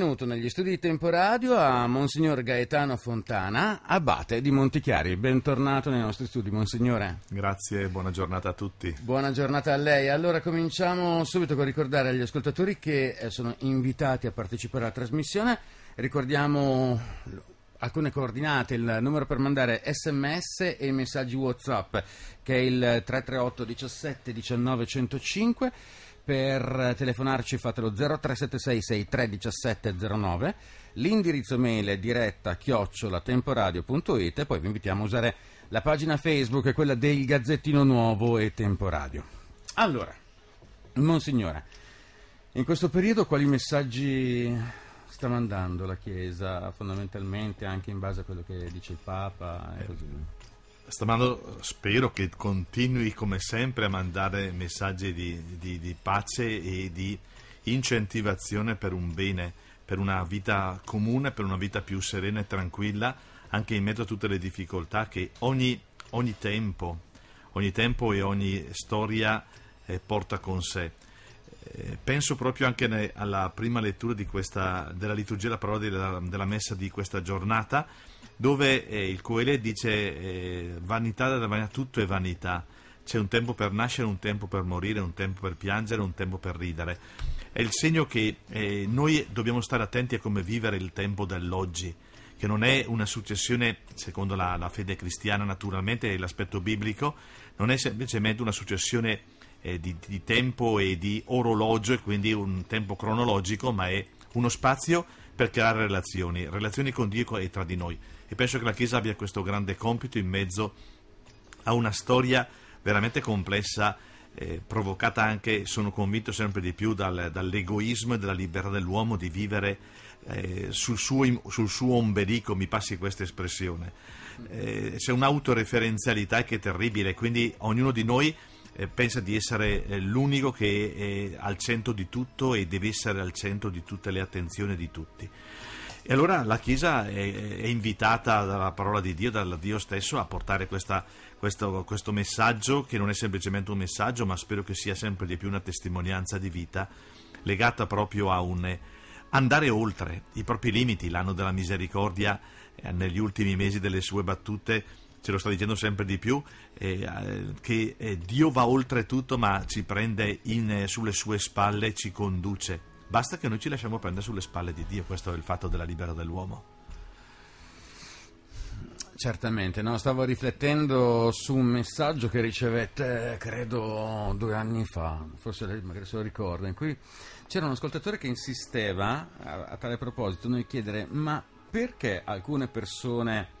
Benvenuto negli studi di Tempo Radio a Monsignor Gaetano Fontana, abate di Montichiari. Bentornato nei nostri studi, Monsignore. Grazie e buona giornata a tutti. Buona giornata a lei. Allora cominciamo subito con ricordare agli ascoltatori che eh, sono invitati a partecipare alla trasmissione. Ricordiamo alcune coordinate, il numero per mandare sms e messaggi whatsapp che è il 338 17 19 105 per telefonarci fatelo 0376 63 1709. L'indirizzo mail è diretta a chiocciolatemporadio.it e poi vi invitiamo a usare la pagina Facebook, quella del Gazzettino Nuovo e Temporadio. Allora, Monsignore, in questo periodo quali messaggi sta mandando la Chiesa fondamentalmente anche in base a quello che dice il Papa e così Stamano, spero che continui come sempre a mandare messaggi di, di, di pace e di incentivazione per un bene, per una vita comune, per una vita più serena e tranquilla, anche in mezzo a tutte le difficoltà che ogni, ogni tempo, ogni tempo e ogni storia eh, porta con sé. Eh, penso proprio anche alla prima lettura questa, della liturgia, la parola della, della messa di questa giornata dove eh, il Coelet dice eh, vanità della vanità, tutto è vanità. C'è un tempo per nascere, un tempo per morire, un tempo per piangere, un tempo per ridere. È il segno che eh, noi dobbiamo stare attenti a come vivere il tempo dell'oggi, che non è una successione, secondo la, la fede cristiana naturalmente e l'aspetto biblico, non è semplicemente una successione eh, di, di, tempo e di orologio e quindi un tempo cronologico, ma è uno spazio per creare relazioni, relazioni con Dio e tra di noi. E penso che la Chiesa abbia questo grande compito in mezzo a una storia veramente complessa, eh, provocata anche, sono convinto sempre di più, dal, dall'egoismo e dalla libertà dell'uomo di vivere eh, sul, suo, sul, suo, ombelico, mi passi questa espressione. Eh, c'è un'autoreferenzialità che è terribile, quindi ognuno di noi eh, pensa di essere eh, l'unico che è eh, al centro di tutto e deve essere al centro di tutte le attenzioni di tutti. E allora la Chiesa è, è invitata dalla parola di Dio, dal Dio stesso, a portare questa, questo, questo messaggio, che non è semplicemente un messaggio, ma spero che sia sempre di più una testimonianza di vita, legata proprio a un andare oltre i propri limiti. L'anno della misericordia, negli ultimi mesi delle sue battute, ce lo sta dicendo sempre di più, eh, che eh, Dio va oltre tutto ma ci prende in, eh, sulle sue spalle, ci conduce. Basta che noi ci lasciamo prendere sulle spalle di Dio, questo è il fatto della libera dell'uomo. Certamente, no? stavo riflettendo su un messaggio che ricevette, credo, due anni fa, forse lei magari se lo ricorda, in cui c'era un ascoltatore che insisteva a, a tale proposito nel chiedere ma perché alcune persone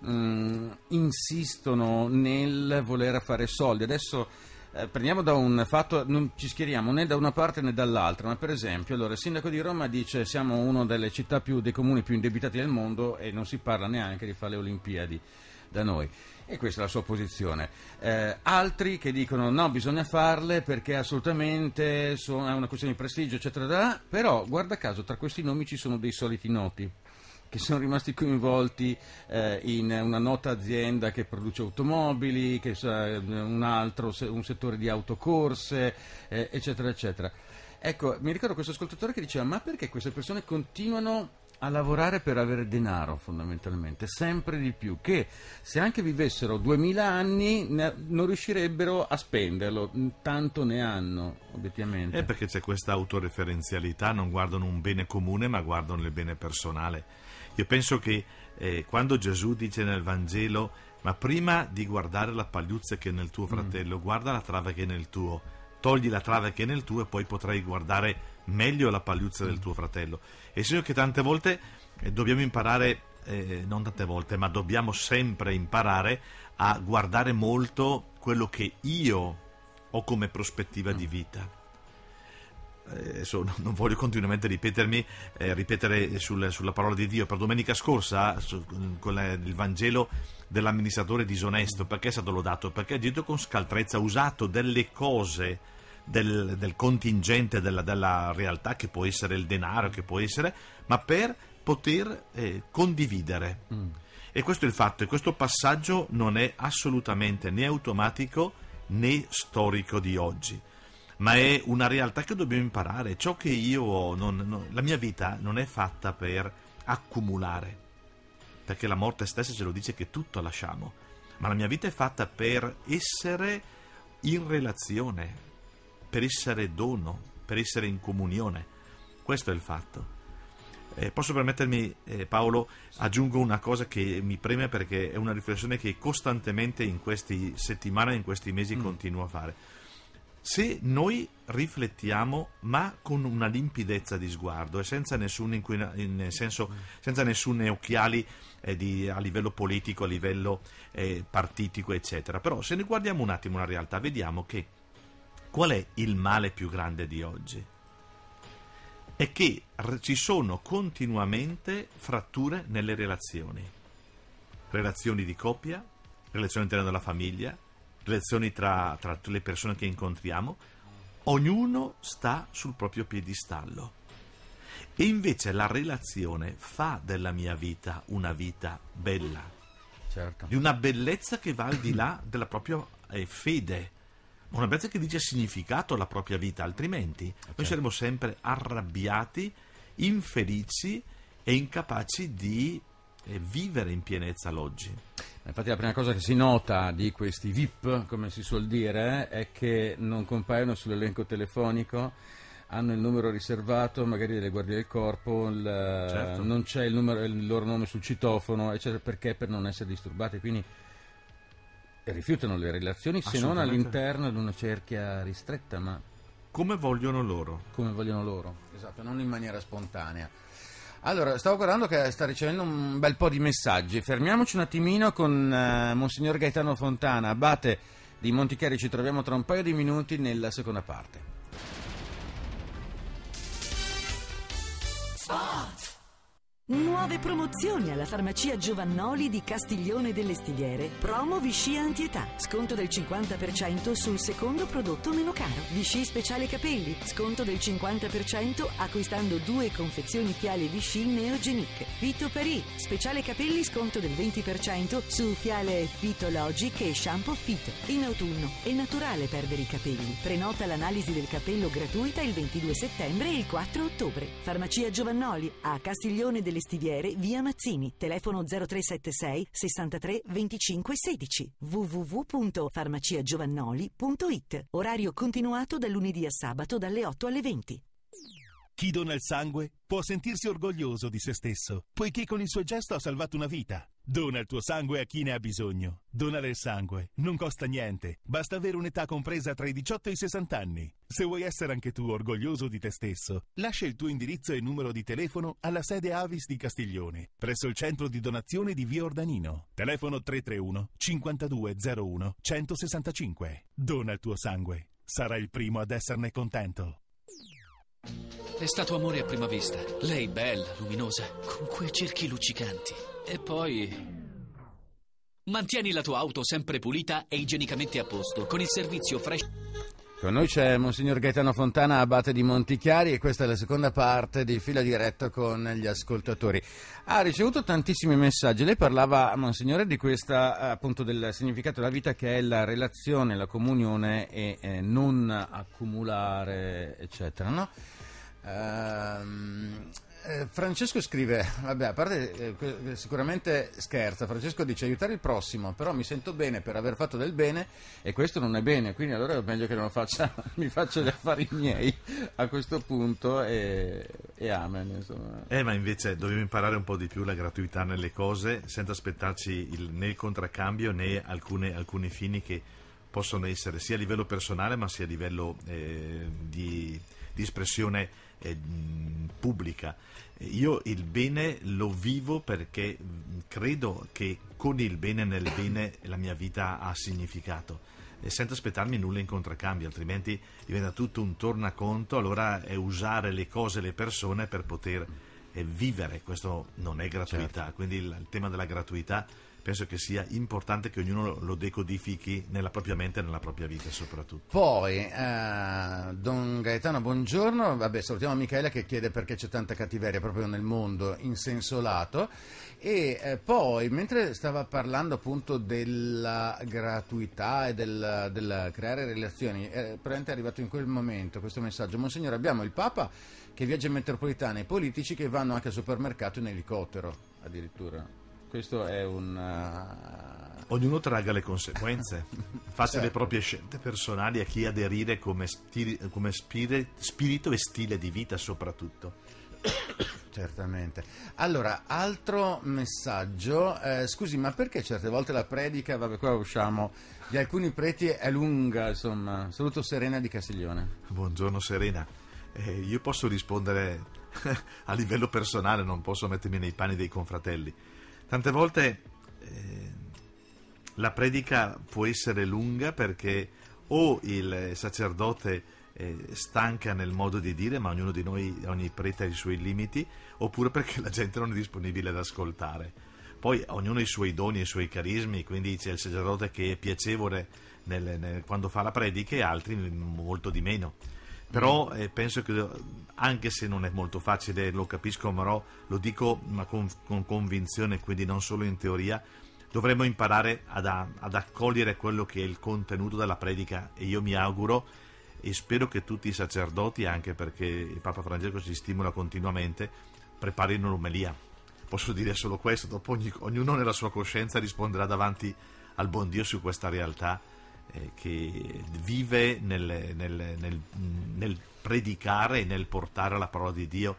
mh, mm, insistono nel voler fare soldi. Adesso eh, prendiamo da un fatto, non ci schieriamo né da una parte né dall'altra, ma per esempio allora, il sindaco di Roma dice siamo una delle città più, dei comuni più indebitati del mondo e non si parla neanche di fare le Olimpiadi da noi. E questa è la sua posizione. Eh, altri che dicono no, bisogna farle perché assolutamente è una questione di prestigio, eccetera. Però, guarda caso, tra questi nomi ci sono dei soliti noti che sono rimasti coinvolti eh, in una nota azienda che produce automobili, che, eh, un altro un settore di autocorse, eh, eccetera, eccetera. Ecco, mi ricordo questo ascoltatore che diceva: Ma perché queste persone continuano a lavorare per avere denaro fondamentalmente, sempre di più, che se anche vivessero 2000 anni ne, non riuscirebbero a spenderlo, tanto ne hanno obiettivamente. È eh, perché c'è questa autoreferenzialità, non guardano un bene comune ma guardano il bene personale. Io penso che eh, quando Gesù dice nel Vangelo, ma prima di guardare la pagliuzza che è nel tuo mm. fratello, mm. guarda la trave che è nel tuo, togli la trave che è nel tuo e poi potrai guardare meglio la pagliuzza del tuo fratello. E so che tante volte eh, dobbiamo imparare, eh, non tante volte, ma dobbiamo sempre imparare a guardare molto quello che io ho come prospettiva di vita adesso eh, non voglio continuamente ripetermi, eh, ripetere sul, sulla parola di Dio per domenica scorsa, su, con la, il Vangelo dell'amministratore disonesto, perché è stato lodato? Perché ha agito con scaltrezza, ha usato delle cose del, del contingente della, della, realtà, che può essere il denaro, che può essere, ma per poter eh, condividere. Mm. E questo è il fatto, e questo passaggio non è assolutamente né automatico né storico di oggi ma è una realtà che dobbiamo imparare. Ciò che io, non, non, la mia vita non è fatta per accumulare, perché la morte stessa ce lo dice che tutto lasciamo, ma la mia vita è fatta per essere in relazione, per essere dono, per essere in comunione. Questo è il fatto. Eh, posso permettermi, eh, Paolo, aggiungo una cosa che mi preme perché è una riflessione che costantemente in queste settimane, in questi mesi mm. continuo a fare se noi riflettiamo, ma con una limpidezza di sguardo e senza nessun, inquina, senso, senza nessun occhiali eh, di, a livello politico, a livello eh, partitico, eccetera. Però se ne guardiamo un attimo la realtà, vediamo che qual è il male più grande di oggi? È che ci sono continuamente fratture nelle relazioni. Relazioni di coppia, relazioni all'interno della famiglia, relazioni tra, tra le persone che incontriamo, ognuno sta sul proprio piedistallo. E invece la relazione fa della mia vita una vita bella, certo. di una bellezza che va al di là della propria eh, fede, una bellezza che dice significato alla propria vita, altrimenti okay. noi saremo sempre arrabbiati, infelici e incapaci di eh, vivere in pienezza l'oggi. Infatti la prima cosa che si nota di questi VIP, come si suol dire, è che non compaiono sull'elenco telefonico, hanno il numero riservato magari delle guardie del corpo, il, certo. non c'è il, numero, il, loro nome sul citofono, eccetera, perché per non essere disturbati. Quindi rifiutano le relazioni se non all'interno di una cerchia ristretta, ma... Come vogliono loro. Come vogliono loro, esatto, non in maniera spontanea. Allora, stavo guardando che sta ricevendo un bel po' di messaggi. Fermiamoci un attimino con eh, Monsignor Gaetano Fontana, abate di Montichiari. Ci troviamo tra un paio di minuti nella seconda parte. Sport. Nuove promozioni alla farmacia Giovannoli di Castiglione delle Stigliere. Promo Vichy antietà. Sconto del 50% sul secondo prodotto meno caro. Vichy speciale capelli. Sconto del 50% acquistando due confezioni fiale Vichy Neogenic. Vito Perì. Speciale capelli sconto del 20% su fiale Fito Logic e shampoo Fito. In autunno è naturale perdere i capelli. Prenota l'analisi del capello gratuita il 22 settembre e il 4 ottobre. Farmacia Giovannoli a Castiglione delle Stigliere. Vestiviere, via Mazzini, telefono 0376 63 25 16, www.farmaciagiovannoli.it, orario continuato da lunedì a sabato dalle 8 alle 20. Chi dona il sangue può sentirsi orgoglioso di se stesso, poiché con il suo gesto ha salvato una vita. Dona il tuo sangue a chi ne ha bisogno. Donare il sangue non costa niente, basta avere un'età compresa tra i 18 e i 60 anni. Se vuoi essere anche tu orgoglioso di te stesso, lascia il tuo indirizzo e numero di telefono alla sede Avis di Castiglione, presso il centro di donazione di Via Ordanino. Telefono 331 5201 165. Dona il tuo sangue, sarai il primo ad esserne contento. È stato amore a prima vista. Lei bella, luminosa, con quei cerchi luccicanti e poi... Mantieni la tua auto sempre pulita e igienicamente a posto con il servizio Fresh. Con noi c'è Monsignor Gaetano Fontana, abate di Montichiari, e questa è la seconda parte di fila diretta con gli ascoltatori. Ha ricevuto tantissimi messaggi. Lei parlava, Monsignore, di questa, appunto, del significato della vita che è la relazione, la comunione e eh, non accumulare, eccetera, no? Ehm eh, Francesco scrive, vabbè, a parte eh, eh, sicuramente scherza, Francesco dice aiutare il prossimo, però mi sento bene per aver fatto del bene e questo non è bene, quindi allora è meglio che non faccia, mi faccia gli affari miei a questo punto e, e amen. Insomma. Eh, ma invece dobbiamo imparare un po' di più la gratuità nelle cose senza aspettarci il, né il contraccambio né alcune, alcuni fini che possono essere sia a livello personale ma sia a livello eh, di, di espressione Mm, pubblica. Io il bene lo vivo perché mm, credo che con il bene nel bene la mia vita ha significato e senza aspettarmi nulla in contraccambio, altrimenti diventa tutto un tornaconto, allora è usare le cose, e le persone per poter eh, vivere, questo non è gratuità, certo. quindi il, il tema della gratuità penso che sia importante che ognuno lo decodifichi nella propria mente e nella propria vita soprattutto. Poi, eh, Don Gaetano, buongiorno, Vabbè, salutiamo Michele che chiede perché c'è tanta cattiveria proprio nel mondo in senso lato e eh, poi, mentre stava parlando appunto della gratuità e del, del creare relazioni, eh, è arrivato in quel momento questo messaggio, Monsignore, abbiamo il Papa che viaggia in metropolitana e i politici che vanno anche al supermercato in elicottero addirittura. Questo è un eh, ognuno traga le conseguenze, faccia certo. le proprie scelte personali a chi aderire come, stili, come spiri, spirito e stile di vita soprattutto. Certamente. Allora, altro messaggio. Eh, scusi, ma perché certe volte la predica, vabbè qua usciamo, di alcuni preti è lunga, insomma. Saluto Serena di Castiglione. Buongiorno Serena. Eh, io posso rispondere a livello personale, non posso mettermi nei panni dei confratelli Tante volte eh, la predica può essere lunga perché o il sacerdote eh, stanca nel modo di dire, ma ognuno di noi, ogni prete ha i suoi limiti, oppure perché la gente non è disponibile ad ascoltare. Poi ognuno ha i suoi doni e i suoi carismi, quindi c'è il sacerdote che è piacevole nel, nel, quando fa la predica e altri molto di meno però eh, penso che anche se non è molto facile, lo capisco, però lo dico ma con, con convinzione, quindi non solo in teoria, dovremmo imparare ad, ad, accogliere quello che è il contenuto della predica e io mi auguro e spero che tutti i sacerdoti, anche perché il Papa Francesco si stimola continuamente, preparino l'omelia. Posso dire solo questo, dopo ogni, ognuno nella sua coscienza risponderà davanti al buon Dio su questa realtà eh, che vive nel, nel, nel, nel predicare e nel portare la parola di Dio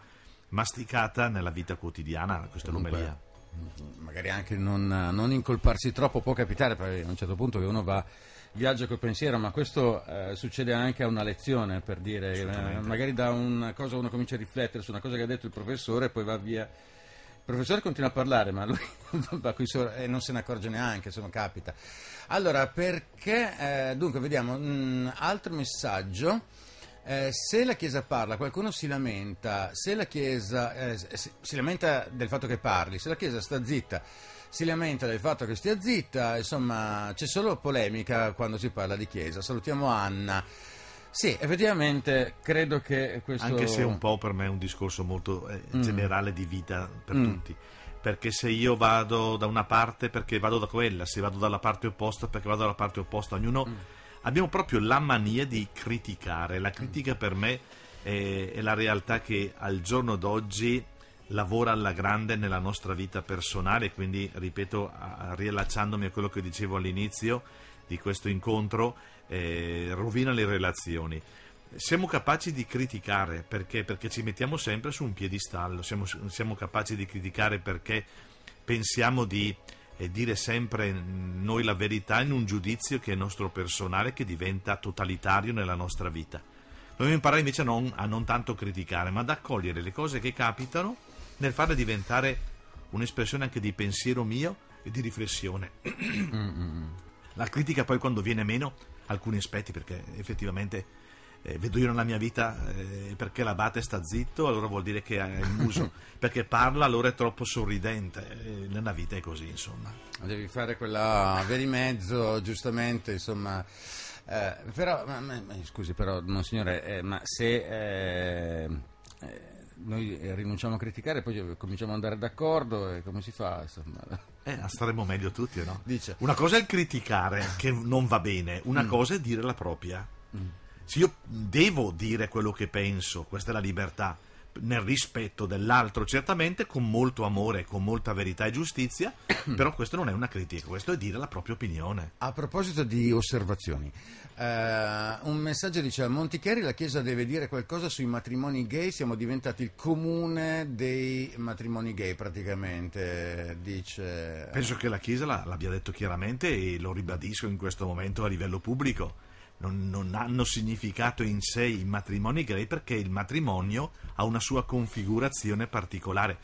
masticata nella vita quotidiana, questa l'omelia. Eh. Magari anche non, non, incolparsi troppo può capitare, perché a un certo punto che uno va viaggia col pensiero, ma questo eh, succede anche a una lezione, per dire, eh, magari da una cosa uno comincia a riflettere su una cosa che ha detto il professore e poi va via professore continua a parlare, ma lui non se ne accorge neanche, insomma, capita. Allora, perché... Eh, dunque, vediamo, un mm, altro messaggio. Eh, se la Chiesa parla, qualcuno si lamenta, se la Chiesa eh, si lamenta del fatto che parli, se la Chiesa sta zitta, si lamenta del fatto che stia zitta, insomma c'è solo polemica quando si parla di Chiesa. Salutiamo Anna. Sì, effettivamente credo che questo... Anche se un po' per me è un discorso molto eh, mm. generale di vita per mm. tutti perché se io vado da una parte perché vado da quella, se vado dalla parte opposta perché vado dalla parte opposta, ognuno mm. abbiamo proprio la mania di mm. criticare. La critica mm. per me è, è, la realtà che al giorno d'oggi lavora alla grande nella nostra vita personale, quindi ripeto, a, riallacciandomi a quello che dicevo all'inizio, di questo incontro eh, rovina le relazioni. Siamo capaci di criticare perché? perché ci mettiamo sempre su un piedistallo, siamo, siamo capaci di criticare perché pensiamo di eh, dire sempre noi la verità in un giudizio che è nostro personale, che diventa totalitario nella nostra vita. Dobbiamo imparare invece non, a non tanto criticare, ma ad accogliere le cose che capitano nel farle diventare un'espressione anche di pensiero mio e di riflessione. Mm, mm, mm. La critica poi quando viene meno, alcuni aspetti, perché effettivamente eh, vedo io nella mia vita eh, perché l'abate sta zitto, allora vuol dire che è il muso, perché parla allora è troppo sorridente, eh, nella vita è così insomma. Devi fare quella veri mezzo, giustamente insomma. Eh, però, ma, ma, scusi però, monsignore, eh, ma se eh, noi eh, rinunciamo a criticare, poi eh, cominciamo ad andare d'accordo e come si fa? Insomma. Eh, staremo meglio tutti, no? Dice. Una cosa è il criticare, che non va bene, una mm. cosa è dire la propria. Mm. Se io devo dire quello che penso, questa è la libertà nel rispetto dell'altro, certamente con molto amore, con molta verità e giustizia, però questo non è una critica, questo è dire la propria opinione. A proposito di osservazioni, eh, un messaggio dice a Montichieri la Chiesa deve dire qualcosa sui matrimoni gay, siamo diventati il comune dei matrimoni gay praticamente, dice... Penso che la Chiesa l'abbia detto chiaramente e lo ribadisco in questo momento a livello pubblico non, non, hanno significato in sé i matrimoni gay perché il matrimonio ha una sua configurazione particolare,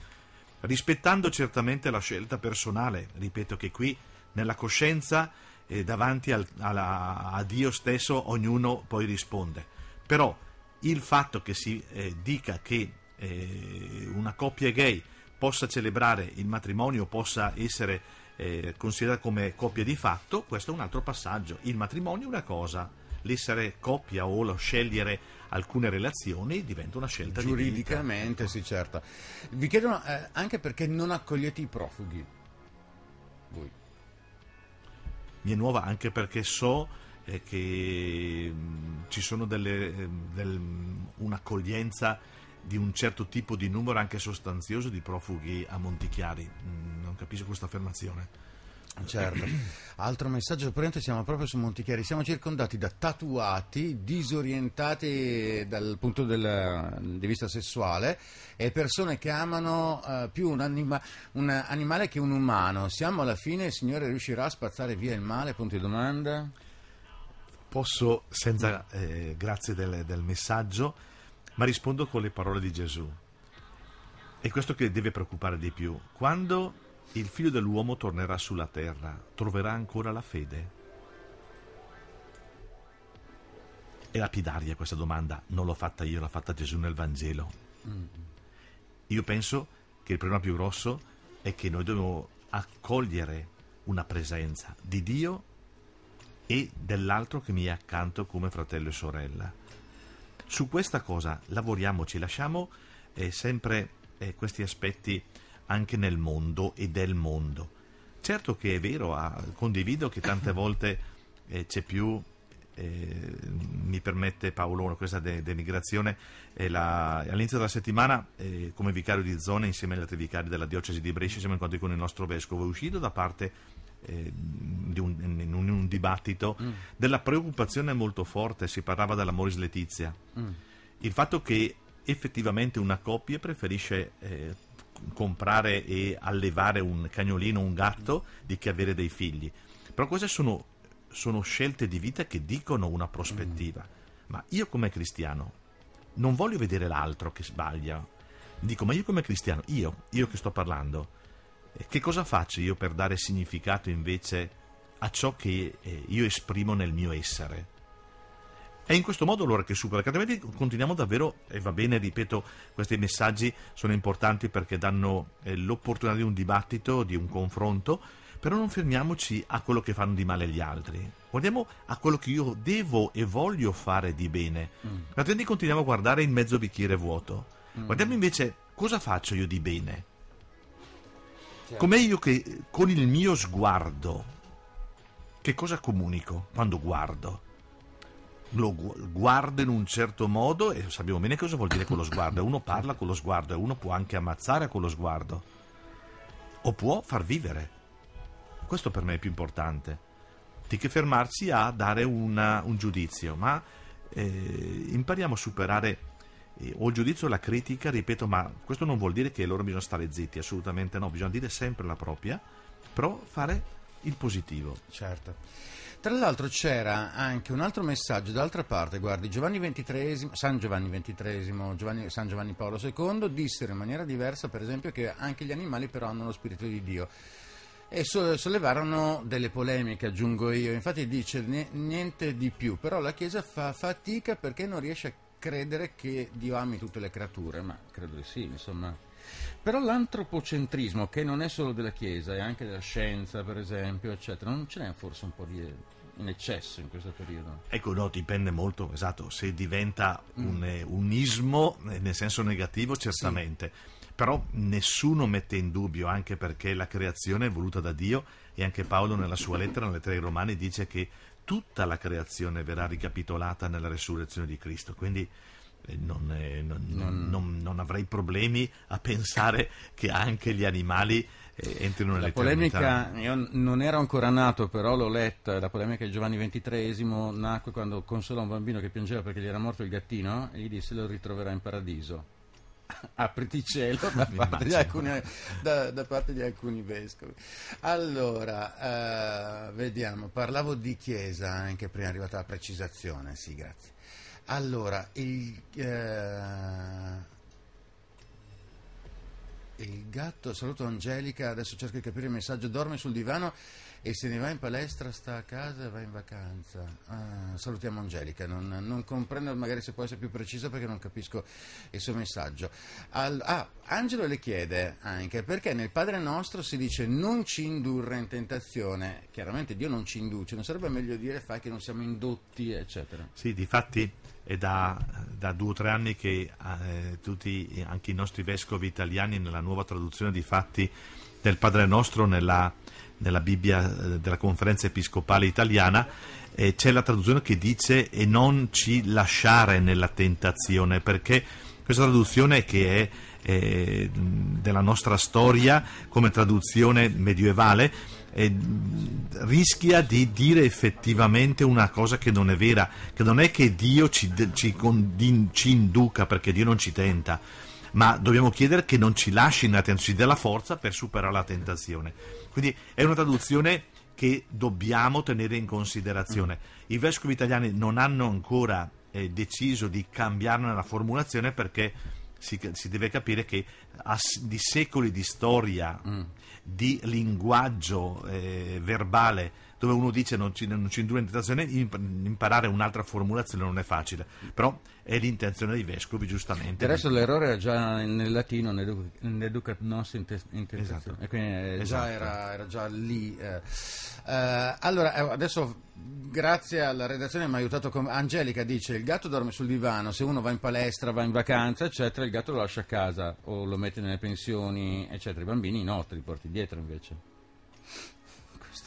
rispettando certamente la scelta personale, ripeto che qui nella coscienza eh, davanti al, alla, a Dio stesso ognuno poi risponde, però il fatto che si eh, dica che eh, una coppia gay possa celebrare il matrimonio, possa essere eh, considerata come coppia di fatto, questo è un altro passaggio. Il matrimonio è una cosa, l'essere coppia o lo scegliere alcune relazioni diventa una scelta giuridicamente di sì certo vi chiedono eh, anche perché non accogliete i profughi voi mi è nuova anche perché so eh, che mh, mm, ci sono delle, eh, del, mm, un'accoglienza di un certo tipo di numero anche sostanzioso di profughi a Montichiari mh, mm, non capisco questa affermazione Certo. Altro messaggio prente, siamo proprio su Montichieri, siamo circondati da tatuati, disorientati dal punto del, di vista sessuale e persone che amano uh, più un, anima, un, animale che un umano. Siamo alla fine, il Signore riuscirà a spazzare via il male? Punto di domanda. Posso, senza eh, grazie del, del messaggio, ma rispondo con le parole di Gesù. È questo che deve preoccupare di più. Quando il figlio dell'uomo tornerà sulla terra, troverà ancora la fede? È lapidaria questa domanda, non l'ho fatta io, l'ha fatta Gesù nel Vangelo. Mm. Io penso che il problema più grosso è che noi dobbiamo accogliere una presenza di Dio e dell'altro che mi è accanto come fratello e sorella. Su questa cosa lavoriamoci, lasciamo eh, sempre eh, questi aspetti anche nel mondo e del mondo. Certo che è vero, ah, condivido che tante volte eh, c'è più, eh, mi permette Paolo, questa demigrazione, eh, all'inizio della settimana eh, come vicario di zona insieme agli altri vicari della diocesi di Brescia siamo incontrati con il nostro vescovo, è uscito da parte eh, di un, in un, in un dibattito mm. della preoccupazione molto forte, si parlava della Moris letizia, mm. il fatto che effettivamente una coppia preferisce eh, comprare e allevare un cagnolino, un gatto, di che avere dei figli. Però queste sono, sono scelte di vita che dicono una prospettiva. Ma io come cristiano non voglio vedere l'altro che sbaglia. Dico, ma io come cristiano, io, io che sto parlando, eh, che cosa faccio io per dare significato invece a ciò che eh, io esprimo nel mio essere? È in questo modo l'ora che supera, perché altrimenti continuiamo davvero, e va bene, ripeto, questi messaggi sono importanti perché danno eh, l'opportunità di un dibattito, di un confronto, però non fermiamoci a quello che fanno di male gli altri. Guardiamo a quello che io devo e voglio fare di bene. Mm. Altrimenti continuiamo a guardare in mezzo bicchiere vuoto. Mm. Guardiamo invece cosa faccio io di bene. Certo. Com'è io che con il mio sguardo, che cosa comunico quando guardo? lo guarda in un certo modo e sappiamo bene cosa vuol dire quello lo sguardo. Uno parla con lo sguardo e uno può anche ammazzare con lo sguardo o può far vivere. Questo per me è più importante di che fermarsi a dare una, un giudizio, ma eh, impariamo a superare eh, o il giudizio o la critica, ripeto, ma questo non vuol dire che loro bisogna stare zitti, assolutamente no, bisogna dire sempre la propria, però fare il positivo. Certo. Tra l'altro c'era anche un altro messaggio d'altra parte, guardi, Giovanni XXIII, San Giovanni XXIII, Giovanni, San Giovanni Paolo II dissero in maniera diversa, per esempio, che anche gli animali però hanno lo spirito di Dio e sollevarono delle polemiche, aggiungo io, infatti dice niente di più, però la Chiesa fa fatica perché non riesce a credere che Dio ami tutte le creature, ma credo di sì, insomma. Però l'antropocentrismo, che non è solo della Chiesa, è anche della scienza, per esempio, eccetera, non ce n'è forse un po' di in eccesso in questo periodo. Ecco, no, dipende molto, esatto, se diventa un, mm. un eh, ismo eh, nel senso negativo certamente, sì. però nessuno mette in dubbio, anche perché la creazione è voluta da Dio e anche Paolo nella sua lettera, nelle lettere ai Romani, dice che tutta la creazione verrà ricapitolata nella resurrezione di Cristo, quindi eh, non, è, eh, non, non, non, avrei problemi a pensare che anche gli animali eh, entrino nella polemica. Io non ero ancora nato, però l'ho letta. La polemica di Giovanni XXIII nacque quando consolò un bambino che piangeva perché gli era morto il gattino e gli disse lo ritroverà in paradiso. Apriti cielo da parte, di alcuni, da, da parte di alcuni vescovi. Allora, eh, vediamo, parlavo di chiesa anche prima è arrivata la precisazione, sì, grazie. Allora, il, eh, il gatto, saluto Angelica, adesso cerco di capire il messaggio, dorme sul divano e se ne va in palestra, sta a casa e va in vacanza. Ah, salutiamo Angelica, non, non, comprendo, magari se può essere più precisa perché non capisco il suo messaggio. Al, ah, Angelo le chiede anche perché nel Padre nostro si dice non ci indurre in tentazione, chiaramente Dio non ci induce, non sarebbe meglio dire fai che non siamo indotti, eccetera. Sì, difatti è da, da due o tre anni che eh, tutti, anche i nostri vescovi italiani nella nuova traduzione di fatti del Padre nostro nella nella Bibbia eh, della Conferenza Episcopale Italiana, eh, c'è la traduzione che dice e non ci lasciare nella tentazione, perché questa traduzione che è eh, della nostra storia come traduzione medievale, eh, rischia di dire effettivamente una cosa che non è vera, che non è che Dio ci, ci, ci induca perché Dio non ci tenta, ma dobbiamo chiedere che non ci lasci nella tentazione, ci dia la forza per superare la tentazione. Quindi è una traduzione che dobbiamo tenere in considerazione. I vescovi italiani non hanno ancora eh, deciso di cambiarne la formulazione perché si, si deve capire che di secoli di storia, mm. di linguaggio eh, verbale, dove uno dice non ci, non ci interpretazione, imparare un'altra formulazione non è facile, però è l'intenzione dei vescovi giustamente. Del resto l'errore era già nel latino, nell'educat nos esatto. interpretazione, esatto. e quindi esatto. già era, era, già lì. Eh. Eh, allora, eh, adesso grazie alla redazione mi ha aiutato, con... Angelica dice il gatto dorme sul divano, se uno va in palestra, va in vacanza, eccetera, il gatto lo lascia a casa o lo mette nelle pensioni, eccetera, i bambini no, te li porti dietro invece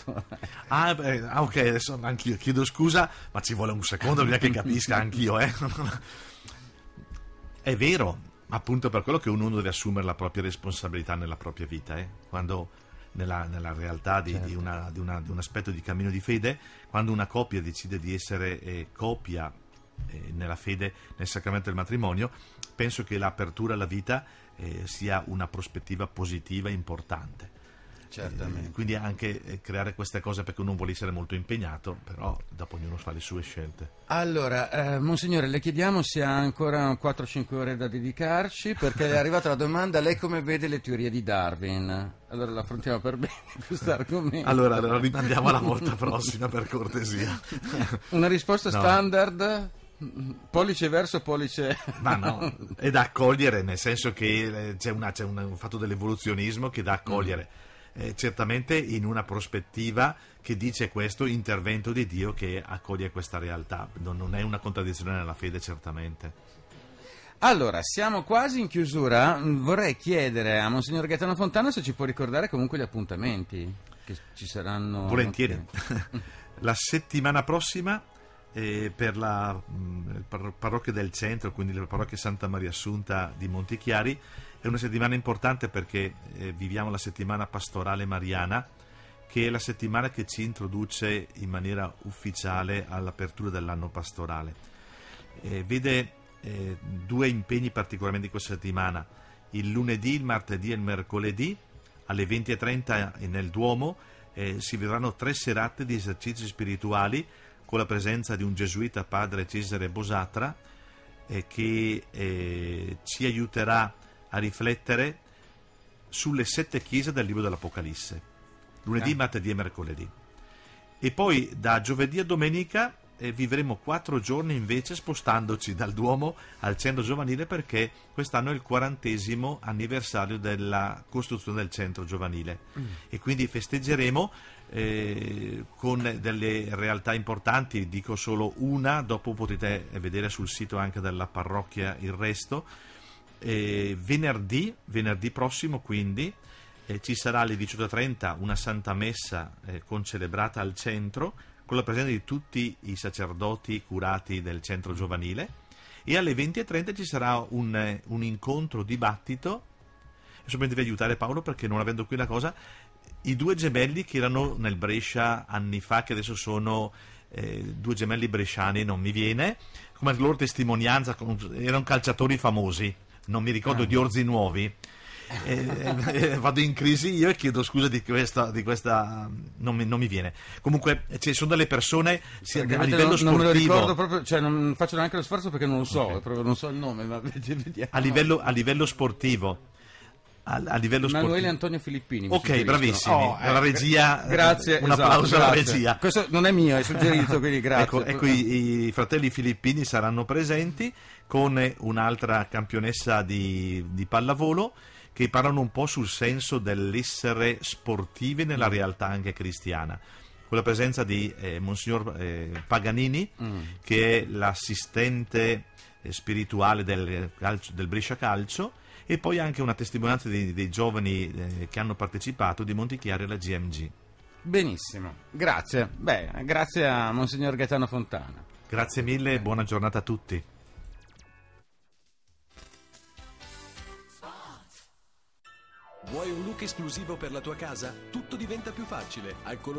ristorante. Ah, beh, ah, ok, adesso anch'io chiedo scusa, ma ci vuole un secondo prima che capisca anch'io. Eh. È vero, appunto per quello che ognuno deve assumere la propria responsabilità nella propria vita. Eh. Quando nella, nella, realtà di, certo. di, una, di, una, di, un aspetto di cammino di fede, quando una coppia decide di essere eh, coppia eh, nella fede, nel sacramento del matrimonio, penso che l'apertura alla vita eh, sia una prospettiva positiva importante. Certamente. Eh, quindi anche eh, creare queste cose perché uno vuole essere molto impegnato, però dopo ognuno fa le sue scelte. Allora, eh, Monsignore, le chiediamo se ha ancora 4-5 ore da dedicarci, perché è arrivata la domanda, lei come vede le teorie di Darwin? Allora la affrontiamo per bene questo argomento. Allora, allora rimandiamo alla volta prossima, per cortesia. Una risposta no. standard? Pollice verso pollice. Ma no, è da accogliere, nel senso che eh, c'è, una, c'è un, un fatto dell'evoluzionismo che è da accogliere. Mm eh, certamente in una prospettiva che dice questo intervento di Dio che accoglie questa realtà. Non, non è una contraddizione nella fede, certamente. Allora, siamo quasi in chiusura. Vorrei chiedere a Monsignor Gaetano Fontana se ci può ricordare comunque gli appuntamenti che ci saranno. Volentieri. la settimana prossima eh, per la mh, mm, parrocchia del centro, quindi la parrocchia Santa Maria Assunta di Montichiari, è una settimana importante perché eh, viviamo la settimana pastorale mariana, che è la settimana che ci introduce in maniera ufficiale all'apertura dell'anno pastorale. Eh, vede eh, due impegni particolarmente di questa settimana, il lunedì, il martedì e il mercoledì alle 20.30 nel Duomo eh, si vedranno tre serate di esercizi spirituali con la presenza di un gesuita padre Cesare Bosatra eh, che eh, ci aiuterà a a riflettere sulle sette chiese del libro dell'Apocalisse, lunedì, eh. martedì e mercoledì. E poi da giovedì a domenica eh, vivremo quattro giorni invece spostandoci dal Duomo al centro giovanile perché quest'anno è il quarantesimo anniversario della costruzione del centro giovanile mm. e quindi festeggeremo eh, con delle realtà importanti, dico solo una, dopo potete vedere sul sito anche della parrocchia il resto eh, venerdì, venerdì, prossimo quindi eh, ci sarà alle 18.30 una Santa Messa eh, concelebrata al centro con la presenza di tutti i sacerdoti curati del centro giovanile e alle 20.30 ci sarà un, eh, un incontro, dibattito adesso mi devi aiutare Paolo perché non avendo qui la cosa i due gemelli che erano nel Brescia anni fa che adesso sono eh, due gemelli bresciani non mi viene come loro testimonianza erano calciatori famosi non mi ricordo, ah. di Orzi Nuovi. Eh. eh, eh, vado in crisi io e chiedo scusa di questa, di questa non, mi, non, mi, viene comunque eh, ci sono delle persone sia, a livello non, sportivo non me lo ricordo proprio cioè non faccio neanche lo sforzo perché non lo so okay. non so il nome ma vediamo. A, livello, a livello sportivo a, livello sportivo. Manuele Antonio Filippini. Ok, bravissimi. Oh, eh, la ecco, regia. Grazie. Un esatto, applauso grazie. alla regia. Questo non è mio, è suggerito, quindi ecco, grazie. ecco, ecco i, i, fratelli Filippini saranno presenti con un'altra campionessa di, di pallavolo che parlano un po' sul senso dell'essere sportivi nella mm. realtà anche cristiana con la presenza di eh, Monsignor eh, Paganini, mm. che è l'assistente eh, spirituale del, calcio, del, Brescia Calcio, e poi anche una testimonianza dei, dei giovani eh, che hanno partecipato di Montichiari alla GMG. Benissimo, grazie. Beh, grazie a Monsignor Gaetano Fontana. Grazie mille e buona giornata a tutti. Vuoi un look esclusivo per la tua casa? Tutto diventa più facile. Al colore